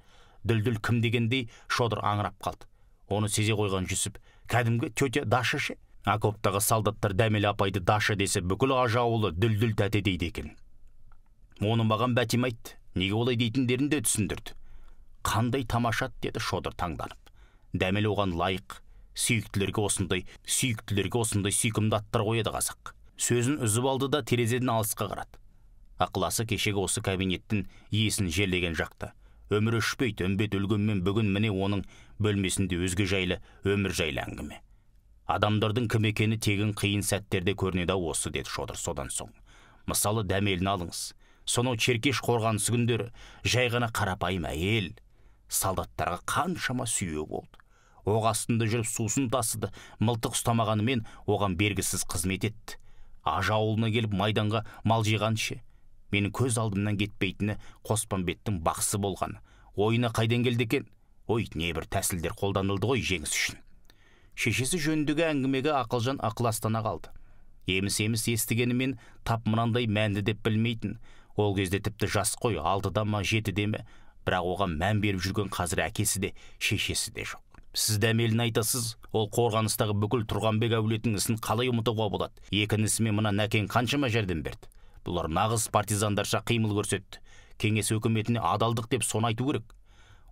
дүлдүл кім дегендей шодыр аңырап қалды оны сезе қойған жүсіп кәдімгі тетя даша ше окоптағы солдаттар дәмелі апайды даша десе бүкіл ажаулы ауылы дүлдүл тәте дейді екен оны маған бәтим айтты неге олай дейтіндерін де түсіндірді қандай тамаша деді шодыр таңданып дәмел оған лайық сүйіктілерге осындай сүйіктілерге осындай сүйкімді аттар қояды қазақ сөзін үзіп алды да терезеден алысқа қарады ықыласы кешегі осы кабинеттің иесін жерлеген жақты, өмір өшпейді үмбет өлгенмен бүгін міне оның бөлмесінде өзге жайлы өмір жайлы әңгіме адамдардың кім екені тегін қиын сәттерде көрінеді ау осы деді шодыр содан соң мысалы дәмелін алыңыз сонау черкеш қорғанысы күндері жай ғана қарапайым әйел солдаттарға қаншама сүйеу болды оқ астында жүріп сусын тасыды мылтық ұстамағанымен оған бергісіз қызмет етті ажа ауылына келіп майданға мал ше менің көз алдымнан кетпейтіні қоспанбеттің бақсы болған ойына қайдан келді екен ой небір тәсілдер қолданылды ғой жеңіс үшін шешесі жөніндегі әңгімеге ақылжан ықыластана қалды еміс еміс естігенімен тап мынандай мәнді деп білмейтін ол кезде тіпті жас қой алтыда ма жетіде ме бірақ оған мән беріп жүрген қазір әкесі де шешесі де жоқ сіз дәмелін айтасыз ол қорғаныстағы бүкіл тұрғанбек әулетінің ісін қалай ұмытуға болады екі мына нәкең қаншама жәрдем берді бұлар нағыз партизандарша қимыл көрсетті кеңес өкіметіне адалдық деп соны айту керек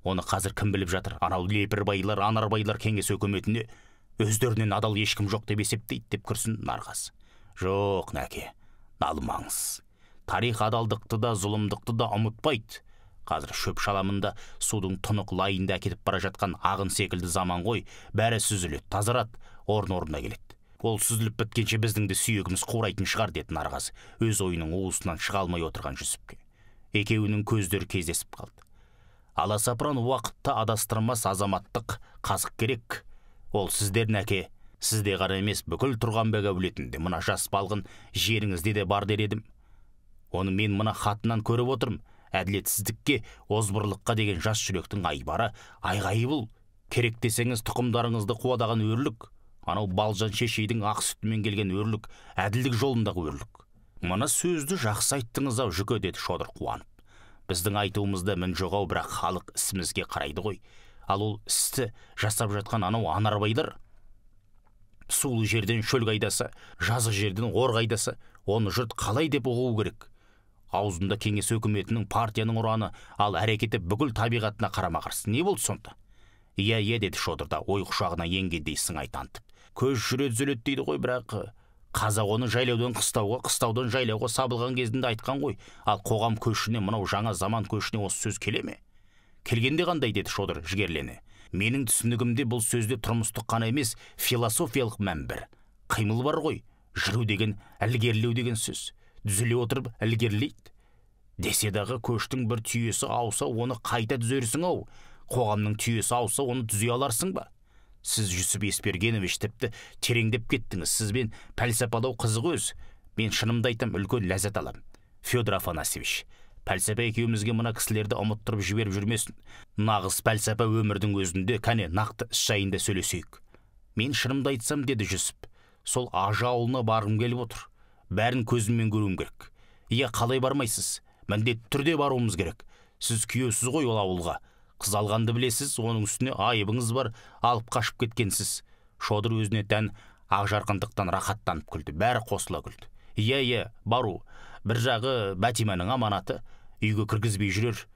оны қазір кім біліп жатыр анау лепірбайлар анарбайлар кеңес өкіметіне өздерінен адал ешкім жоқ деп есептейді деп күрсін нарғаз жоқ нәке налмаңыз тарих адалдықты да зұлымдықты да ұмытпайды қазір шөп шаламында судың тұнық лайында әкетіп бара жатқан ағын секілді заман ғой бәрі сүзіледі тазарады орын орнына келеді ол сүзіліп біткенше біздің де сүйегіміз қурайтын шығар деді нарғазы өз ойының уысынан шыға алмай отырған жүсіпке екеуінің көздері кездесіп қалды аласапыран уақытта адастырмас азаматтық қазық керек ол сіздердің әке сізде ғана емес бүкіл тұрғанбек әулетінде мына жас балғын жеріңізде де бар дер едім оны мен мына хатынан көріп отырмын әділетсіздікке озбырлыққа деген жас жүректің айбары айғайы бұл керек десеңіз тұқымдарыңызды қуадаған өрлік анау балжан шешейдің ақ сүтімен келген өрлік әділдік жолындағы өрлік мына сөзді жақсы айттыңыз ау жүке деді шодыр қуанып біздің айтуымызда мін жоғау бірақ халық ісімізге қарайды ғой ал ол істі жасап жатқан анау анарбайдар сулы жерден шөл қайдаса жазық жерден ор қайдаса оны жұрт қалай деп ұғу керек аузында кеңес өкіметінің партияның ұраны ал әрекеті бүкіл табиғатына қарама қарсы не болды сонда иә иә деді шодыр да ой құшағына енгендей сыңай танытып көз жүре түзеледі дейді ғой бірақ э, қазақ оны жайлаудан қыстауға қыстаудан жайлауға сабылған кезінде айтқан ғой ал қоғам көшіне мынау жаңа заман көшіне осы сөз келе ме келгенде қандай деді шодыр жігерлене менің түсінігімде бұл сөзде тұрмыстық қана емес философиялық мән бір қимыл бар ғой жүру деген ілгерілеу деген сөз түзіле отырып ілгерілейді десе дағы көштің бір түйесі ауса оны қайта түзерсің ау қоғамның түйесі ауса оны түзе аларсың ба сіз жүсіп есбергенович тіпті тереңдеп кеттіңіз сізбен пәлсапалау қызық өз мен шынымды айтам үлкен ләззат аламын федор афанасьевич пәлсапа екеумізге мына кісілерді ұмыттырып жіберіп жүрмесін нағыз пәлсапа өмірдің өзінде кәне нақты іс жайында сөйлесейік мен шынымды айтсам деді жүсіп сол ажы ауылына барғым келіп отыр бәрін көзіммен көруім керек иә қалай бармайсыз міндетті түрде баруымыз керек сіз күйеусіз ғой ол ауылға қыз алғанды білесіз оның үстіне айыбыңыз бар алып қашып кеткенсіз шодыр өзіне тән ақжарқындықтан рахаттанып күлді бәрі қосыла күлді иә иә бару бір жағы бәтиманың аманаты үйге кіргізбей жүрер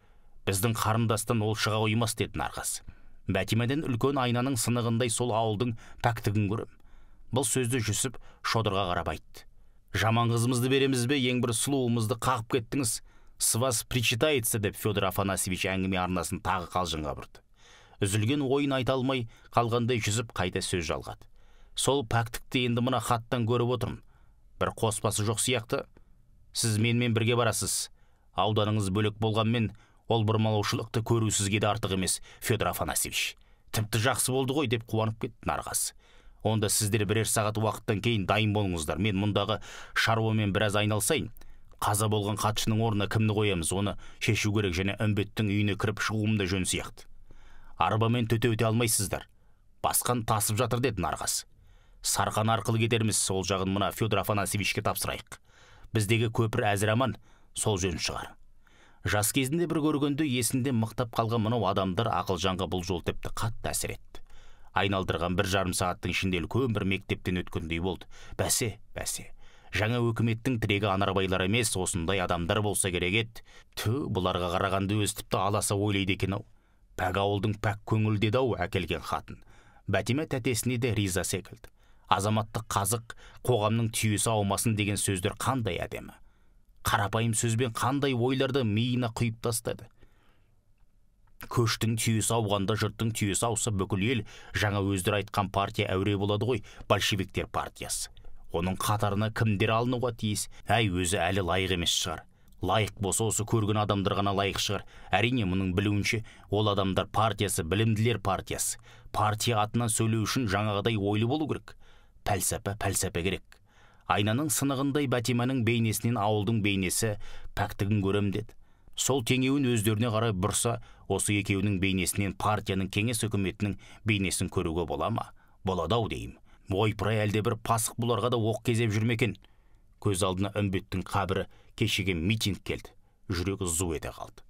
біздің қарындастан ол шыға қоймас деді нарғаз бәтимеден үлкен айнаның сынығындай сол ауылдың пәктігін көрем бұл сөзді жүсіп шодырға қарап айтты жаман қызымызды береміз бе ең бір сұлуымызды қағып кеттіңіз сывас причитается деп федор афанасьевич әңгіме арнасын тағы қалжыңға бұрды үзілген ойын айта алмай қалғандай жүзіп қайта сөз жалғады сол пәктікті енді мына хаттан көріп отырмын бір қоспасы жоқ сияқты сіз менімен бірге барасыз ауданыңыз бөлек болғанмен ол бұрмалаушылықты көру сізге де артық емес федор афанасьевич тіпті жақсы болды ғой деп қуанып кетті нарғазы онда сіздер бірер сағат уақыттан кейін дайын болыңыздар мен мұндағы шаруамен біраз айналсайын. қаза болған хатшының орнына кімді қоямыз оны шешу керек және үмбеттің үйіне кіріп шығуым да жөн сияқты арбамен төте өте алмайсыздар басқан тасып жатыр деді нарғас сарқан арқылы кетерміз сол жағын мына федор афанасьевичке тапсырайық біздегі көпір әзір аман сол жөн шығар жас кезінде бір көргенде есінде мықтап қалған мынау адамдар ақылжанға бұл жол тіпті қатты әсер етті айналдырған бір жарым сағаттың ішінде үлкен бір мектептен өткендей болды бәсе бәсе жаңа өкіметтің тірегі анарбайлар емес осындай адамдар болса керек еді тө бұларға қарағанда өзі тіпті аласа ойлайды екен ау пәк ауылдың пәк көңіл деді әкелген хатын бәтима тәтесіне де риза секілді азаматты қазық қоғамның түйесі аумасын деген сөздер қандай әдемі қарапайым сөзбен қандай ойларды миына құйып тастады көштің түйесі ауғанда жұрттың түйесі ауса бүкіл ел жаңа өздері айтқан партия әуре болады ғой большевиктер партиясы оның қатарына кімдер алынуға тиіс әй өзі әлі лайық емес шығар лайық болса осы көрген адамдар ғана лайық шығар әрине мұның білуінше ол адамдар партиясы білімділер партиясы партия атынан сөйлеу үшін жаңағыдай ойлы болу керек пәлсапа пәлсапа керек айнаның сынығындай бәтиманың бейнесінен ауылдың бейнесі пәктігін көрем деді сол теңеуін өздеріне қарай бұрса осы екеуінің бейнесінен партияның кеңес үкіметінің бейнесін көруге бола ма болады ау деймін ойпырай әлдебір пасық бұларға да оқ кезеп жүр екен көз алдына үмбеттің қабірі кешеге митинг келді жүрегі зу ете қалды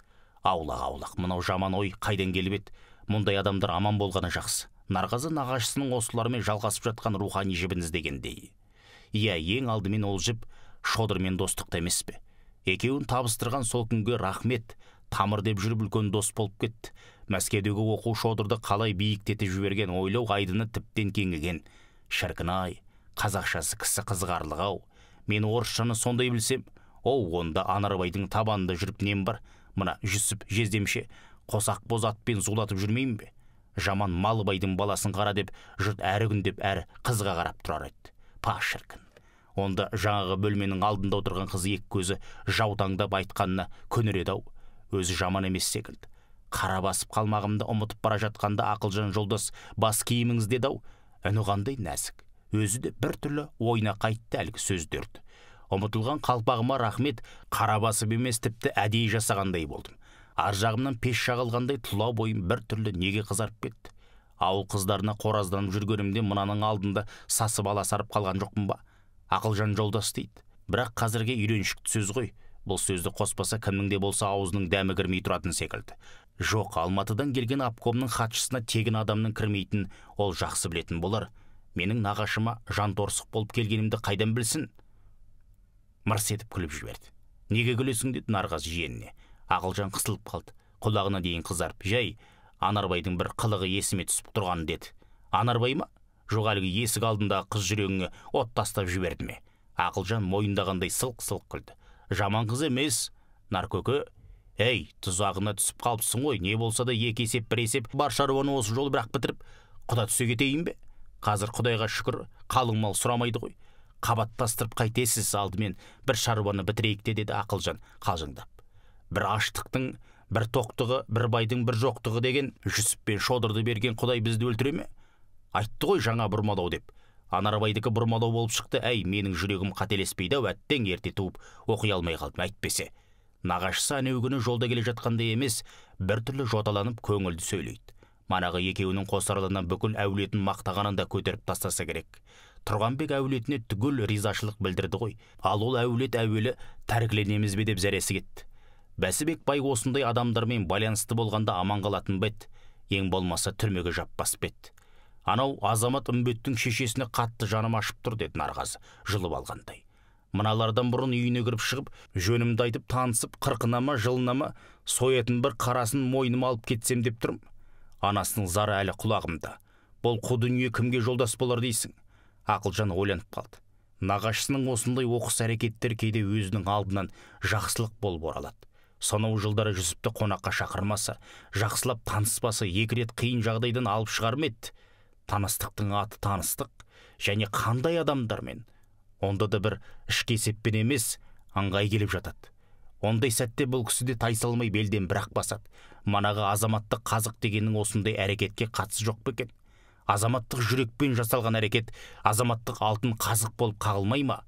аулақ аулақ мынау жаман ой қайдан келіп еді мұндай адамдар аман болғаны жақсы нарғазы нағашысының осылармен жалғасып жатқан рухани жібін іздегендей иә ең алдымен ол жіп шодырмен достықта емес пе екеуін табыстырған сол күнге рахмет тамыр деп жүріп үлкен дос болып кетті мәскеудегі оқу шодырды қалай биіктетіп жіберген ойлау айдыны тіптен кеңіген шіркін ай қазақшасы кісі қызғарлығау. ау мен орысшаны сондай білсем оу онда анарбайдың табанында жүріп нем бар мына жүсіп жездемше қосақ боз атпен зулатып жүрмеймін бе жаман малыбайдың баласын қара деп жұрт әрі күн әрі қызға қарап тұрар еді па шіркін онда жаңағы бөлменің алдында отырған қыз екі көзі жаутаңдап айтқанына еді ау өзі жаман емес секілді қара басып қалмағымды ұмытып бара жатқанда ақылжан жолдас бас киіміңіз деді ау үні қандай нәзік өзі де біртүрлі ойына қайтты әлгі сөздерді ұмытылған қалпағыма рахмет қара басып емес тіпті әдейі жасағандай болдым ар жағымнан пеш жағылғандай тұла бойым түрлі неге қызарып кетті ауыл қыздарына қоразданып жүргенімде мынаның алдында сасып аласарып қалған жоқпын ба ақылжан жолдас дейді бірақ қазірге үйреншікті сөз ғой бұл сөзді қоспаса кімнің де болса аузының дәмі кірмей тұратын секілді жоқ алматыдан келген обкомның хатшысына тегін адамның кірмейтін ол жақсы білетін болар менің нағашыма жанторсық болып келгенімді қайдан білсін мырс күліп жіберді неге күлесің деді нарғазы жиеніне ақылжан қысылып қалды құлағына дейін қызарып жай анарбайдың бір қылығы есіме түсіп тұрған деді анарбай ма жоқ әлгі есік алдындағы қыз жүрегіңе от тастап жіберді ме ақылжан мойындағандай сылқ сылқ күлді жаман қыз емес наркөкі әй тұзағына түсіп қалыпсың ғой не болса да екі есеп бір есеп бар шаруаны осы жолы бірақ бітіріп құда түсе кетейін бе қазір құдайға шүкір қалың мал сұрамайды ғой қабаттастырып қайтесіз алдымен бір шаруаны бітірейік те деді ақылжан қалжыңдап бір аштықтың бір тоқтығы бір байдың бір жоқтығы деген жүсіп пен шодырды берген құдай бізді өлтіре ме айтты ғой жаңа бұрмалау деп анарбайдікі бұрмалау болып шықты әй менің жүрегім қателеспейді ау әттең ерте туып оқи алмай қалдым әйтпесе нағашысы әнеугүні жолда келе жатқандай емес біртүрлі жоталанып көңілді сөйлейді манағы екеуінің қосарлығынан бүкіл әулетін мақтағанын да көтеріп тастаса керек тұрғанбек әулетіне түгел ризашылық білдірді ғой ал ол әулет әуелі тәркіленеміз бе деп зәресі кетті бәсібек бай осындай адамдармен байланысты болғанда аман қалатын бет ең болмаса түрмеге жаппас еді анау азамат үмбеттің шешесіне қатты жаным ашып тұр деді нарғаз жылып алғандай мыналардан бұрын үйіне кіріп шығып жөнімді айтып танысып қырқынама ма соятын бір қарасын мойныма алып кетсем деп тұрмын анасының зары әлі құлағымда бұл қу дүние кімге жолдас болар дейсің ақылжан ойланып қалды нағашысының осындай оқыс әрекеттері кейде өзінің алдынан жақсылық болып оралады сонау жылдары жүсіпті қонаққа шақырмаса жақсылап таныспаса екі рет қиын жағдайдан алып шығар ма еді таныстықтың аты таныстық және қандай адамдармен онда да бір ішкі есеппен емес аңғай келіп жатады ондай сәтте бұл кісі де тайсалмай белден бір ақ басады манағы азаматтық қазық дегеннің осындай әрекетке қатысы жоқ па екен азаматтық жүрекпен жасалған әрекет азаматтық алтын қазық болып қағылмай ма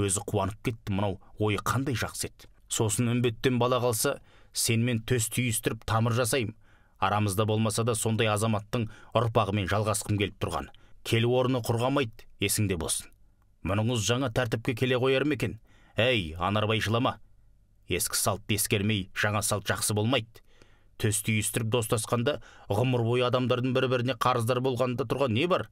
өзі қуанып кетті мынау ойы қандай жақсы еді сосын үмбеттен бала қалса сенмен төс түйістіріп тамыр жасаймын арамызда болмаса да сондай азаматтың ұрпағымен жалғасқым келіп тұрған келу орны құрғамайды есіңде болсын мұныңыз жаңа тәртіпке келе қояр ма екен әй анарбай жылама ескі салтты ескермей жаңа салт жақсы болмайды төс түйістіріп достасқанда ғұмыр бойы адамдардың бір біріне қарыздар болғанда тұрған не бар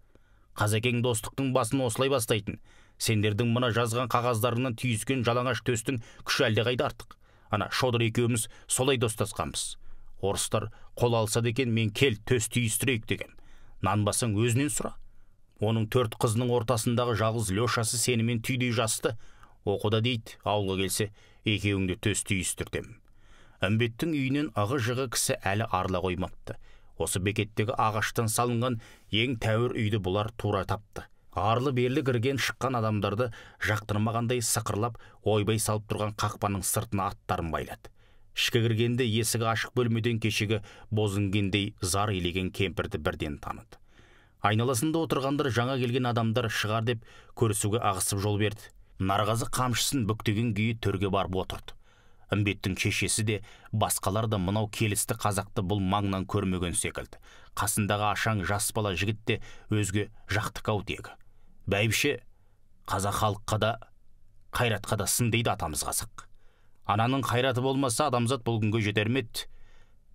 қазекең достықтың басын осылай бастайтын сендердің мына жазған қағаздарыңнан түйіскен жалаңаш төстің күші әлдеқайда артық ана шодыр екеуміз солай достасқанбыз орыстар қол алысады екен мен кел төс түйістірейік деген нанбасаң өзінен сұра оның төрт қызының ортасындағы жалғыз лешасы сенімен түйдей жасты оқуда дейді ауылға келсе екеуіңді төс түйістіртем үмбеттің үйінен ығы жығы кісі әлі арыла қоймапты осы бекеттегі ағаштан салынған ең тәуір үйді бұлар тура тапты арлы берлі кірген шыққан адамдарды жақтырмағандай сықырлап ойбай салып тұрған қақпаның сыртына аттарын байлады ішке кіргенде есігі ашық бөлмеден кешегі бозінгендей зар илеген кемпірді бірден таныды айналасында отырғандар жаңа келген адамдар шығар деп көрісуге ағысып жол берді нарғазы қамшысын бүктеген күйі төрге барып отырды Үмбеттің шешесі де басқалар да мынау келісті қазақты бұл маңнан көрмеген секілді қасындағы ашаң жас бала жігіт те өзге жақтық ау тегі бәйбіше қазақ халыққа да қайратқа да сын дейді атамыз қазақ ананың қайраты болмаса адамзат бұл күнге жетер ме еді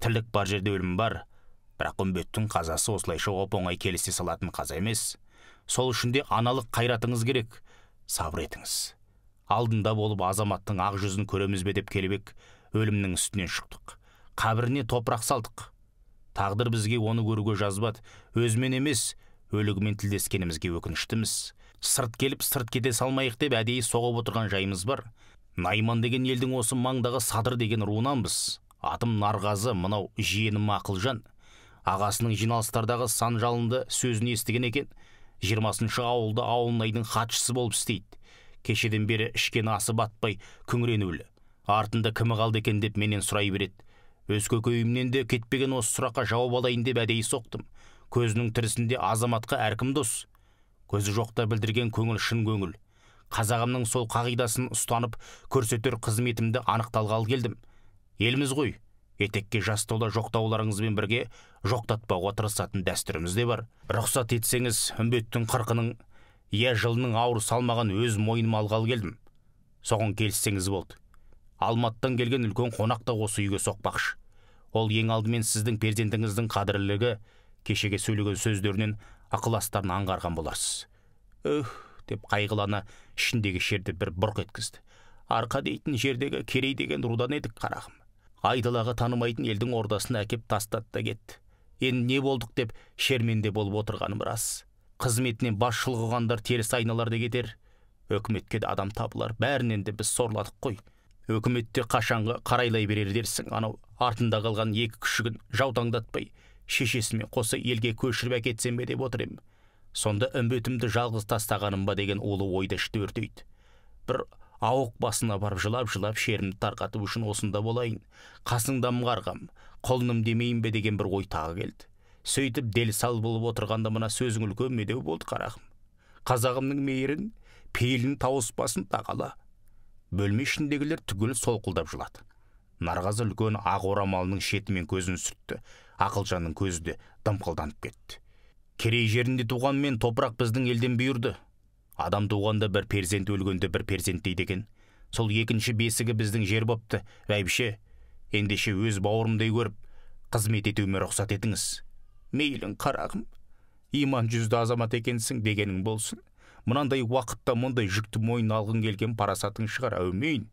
тірлік бар жерде өлім бар бірақ үмбеттің қазасы осылайша оп оңай келісе салатын қаза емес сол үшін де аналық қайратыңыз керек сабыр етіңіз алдында болып азаматтың ақ жүзін көреміз бе деп келіп өлімнің үстінен шықтық қабіріне топырақ салдық тағдыр бізге оны көруге жазбады өзімен емес өлігімен тілдескенімізге өкініштіміз сырт келіп сырт кете салмайық деп әдейі соғып отырған жайымыз бар найман деген елдің осы маңдағы садыр деген руынанбыз атым нарғазы мынау жиенім ақылжан ағасының жиналыстардағы сан жалынды сөзін естіген екен жиырмасыншы ауылда ауылнайдың хатшысы болып істейді кешеден бері ішкен асы батпай күңіренулі артында кімі қалды екен деп менен сұрай береді өз көкейімнен де кетпеген осы сұраққа жауап алайын деп әдейі соқтым көзінің тірісінде азаматқа әркім дос көзі жоқта білдірген көңіл шын көңіл қазағымның сол қағидасын ұстанып көрсетер қызметімді анықталғалы келдім еліміз ғой етекке жас тола жоқтауларыңызбен бірге жоқтатпауға тырысатын дәстүріміз де бар рұқсат етсеңіз үмбеттің қырқының иә жылының ауыр салмағын өз мойныма алғалы келдім соған келіссеңіз болды алматыдан келген үлкен қонақ та осы үйге соқпақшы ол ең алдымен сіздің перзентіңіздің қадірлілігі кешеге сөйлеген сөздерінен ықыластарын аңғарған боларсыз деп қайғылана ішіндегі шерді бір бұрқ еткізді арқа дейтін жердегі керей деген рудан едік қарағым айдалаға танымайтын елдің ордасына әкеп тастады да кетті енді не болдық деп шерменде болып отырғаным рас қызметінен бас шұлғығандар теріс айналар кетер үкіметке де адам табылар бәрінен де біз сорладық қой үкіметте қашанғы қарайлай берер дерсің анау артында қалған екі күшігін жаутаңдатпай шешесімен қоса елге көшіріп әкетсем бе деп отыр сонда үмбетімді жалғыз тастағаным ба деген улы ойды ішті өртейді бір ауық басына барып жылап жылап шерімді тарқатып үшін осында болайын қасыңдамын қарғам құлыным демейін бе деген бір ой тағы келді сөйтіп дел сал болып отырғанда мына сөзің үлкен медеу болды қарағым қазағымның мейірін пейілін тауыспасын тағала бөлме ішіндегілер түгел солқылдап жылады нарғазы үлкен ақ орамалының шетімен көзін сүртті ақылжанның көзі де дымқылданып кетті керей жерінде туған мен топырақ біздің елден бұйырды адам туғанда бір перзент өлгенде бір перзент дейді екен сол екінші бесігі біздің жер бопты бәйбіше ендеше өз бауырымдай көріп қызмет етуіме рұқсат етіңіз мейлің қарағым иман жүзді азамат екенсің дегенің болсын мынандай уақытта мұндай жүкті мойнына алғың келген парасатың шығар әумейін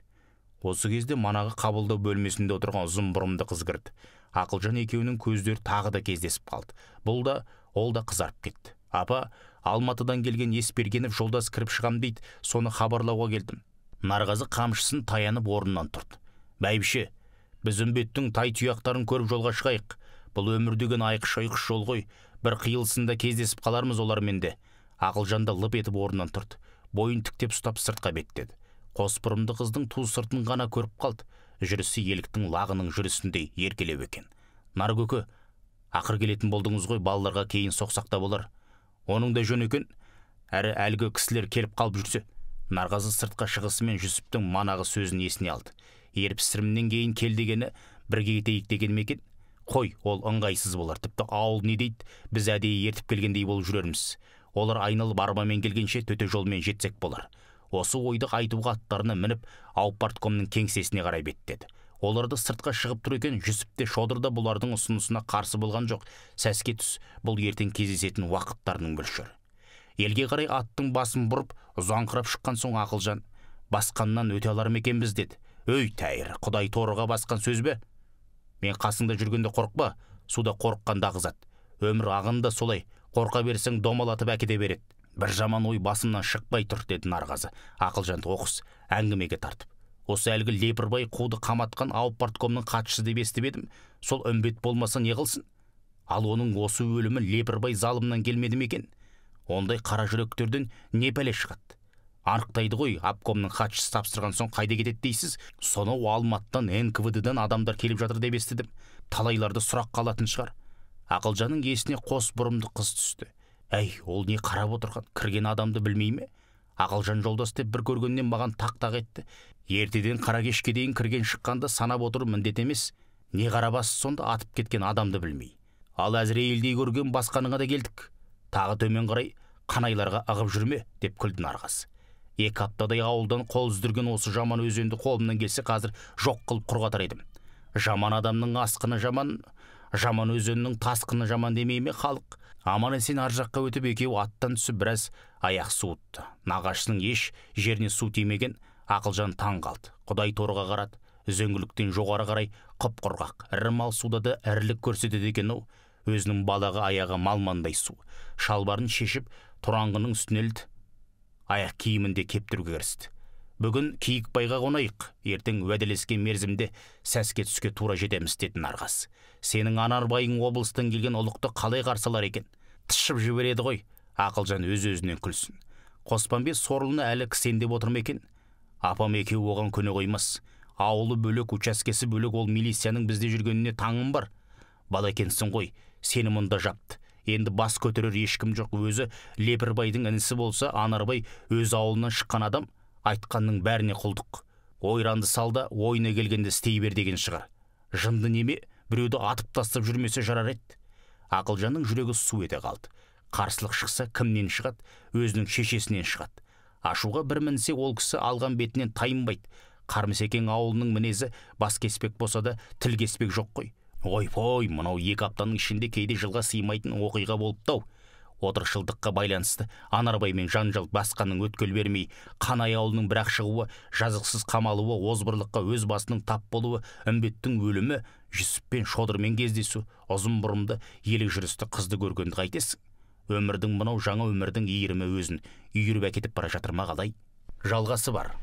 осы кезде манағы қабылдау бөлмесінде отырған ұзын бұрымды қыз кірді ақылжан екеуінің көздері тағы да кездесіп қалды бұл да ол да қызарып кетті апа алматыдан келген есбергенов жолдас кіріп шығам дейді соны хабарлауға келдім нарғазы қамшысын таянып орнынан тұрды бәйбіше біз үмбеттің тай тұяқтарын көріп жолға шығайық бұл өмір деген айқыш ұйқыш жол ғой бір қиылысында кездесіп қалармыз олармен де ақылжан да лып етіп орнынан тұрды бойын тіктеп ұстап сыртқа беттеді қоспырымды қыздың ту сыртын ғана көріп қалды жүрісі еліктің лағының жүрісіндей еркелеу екен наркөке ақыр келетін болдыңыз ғой балаларға кейін соқсақ та болар оның да жөн екен әрі әлгі кісілер келіп қалып жүрсе нарғазы сыртқа шығысымен жүсіптің манағы сөзін есіне алды ерпісірімнен кейін кел дегені бірге кетейік деген ме екен қой ол ыңғайсыз болар тіпті ауыл не дейді біз әдейі ертіп келгендей болып жүрерміз олар айналып арбамен келгенше төте жолмен жетсек болар осы ойды айтуға аттарына мініп аупарткомның кеңсесіне қарай беттеді оларды сыртқа шығып тұр екен жүсіп те шодыр да бұлардың ұсынысына қарсы болған жоқ сәске түс бұл ертең кездесетін уақыттарының мөлшері елге қарай аттың басын бұрып ұзаңқырап шыққан соң ақылжан басқаннан өте алар ма екенбіз деді өй тәйір құдай торыға басқан сөз бе мен қасыңда жүргенде қорықпа суда қорыққанды ағызады өмір ағында да солай қорқа берсең домалатып әкете береді бір жаман ой басымнан шықпай тұр деді нарғазы ақылжанды оқыс әңгімеге тартып осы әлгі лепірбай қуды қаматқан ауып парткомның хатшысы деп естіп едім сол үмбет болмаса не қылсын ал оның осы өлімі лепірбай залымнан келмеді ме екен ондай қара жүректерден не пәле шығады анықтайды ғой обкомның хатшысы тапсырған соң қайда кетеді дейсіз сонау алматыдан нквд дан адамдар келіп жатыр деп естідім талайларды сұрақ қалатын шығар ақылжанның есіне қос бұрымды қыз түсті әй ол не қарап отырған кірген адамды білмей ме ақылжан жолдас деп бір көргеннен маған тақ тақ етті ертеден қара кешке дейін кірген шыққанды санап отыру міндет емес не қарабас сонда атып кеткен адамды білмей ал әзірейілдей көрген басқаныңа да келдік тағы төмен қарай қанайларға ығып жүрме деп күлді нарғаз екі аптадай ауылдан қол үздірген осы жаман өзенді қолымнан келсе қазір жоқ қылып құрғатар едім жаман адамның асқыны жаман жаман өзеннің тасқыны жаман демей ме халық аман есен ар жаққа өтіп екеуі аттан түсіп біраз аяқ суытты нағашысының еш жеріне су тимеген ақылжан таң қалды құдай торға қарады үзеңгіліктен жоғары қарай қып құрғақ ірі мал суда да ірілік көрсетеді екен ау өзінің балағы аяғы малмандай су шалбарын шешіп тұраңғының үстіне ілді аяқ киімін де кептіруге кірісті бүгін киікбайға қонайық ертең уәделескен мерзімде сәске түске тура жетеміз деді нарғас сенің анарбайың облыстан келген ұлықты қалай қарсы алар екен тышып жібереді ғой ақылжан өз өзінен күлсін қоспанбет сорлыны әлі кісендеп отыр ма екен апам екеуі оған көне қоймас ауылы бөлек учаскесі бөлек ол милицияның бізде жүргеніне таңым бар бала екенсің ғой сені мұнда жапты енді бас көтерер ешкім жоқ өзі лепірбайдың інісі болса анарбай өз ауылынан шыққан адам айтқанның бәріне құлдық ойранды салда, ойына келгенді істей бер деген шығар жынды неме біреуді атып тастап жүрмесе жарар еді ақылжанның жүрегі су ете қалды қарсылық шықса кімнен шығады өзінің шешесінен шығады ашуға бір мінсе ол кісі алған бетінен тайынбайды қармысекең ауылының мінезі бас кеспек болса да тіл кеспек жоқ қой ой мынау екі аптаның ішінде кейде жылға сыймайтын оқиға болыпты ау Отыршылдыққа байланысты анарбаймен жанжал басқаның өткел бермей қанай ауылының бірақ шығуы жазықсыз қамалуы озбырлыққа өз басының тап болуы үмбеттің өлімі жүсіп шодырмен кездесу ұзын бұрымды елік жүрісті қызды көргенді қайтесің өмірдің мынау жаңа өмірдің иірімі өзін үйіріп әкетіп бара жатыр ма қалай жалғасы бар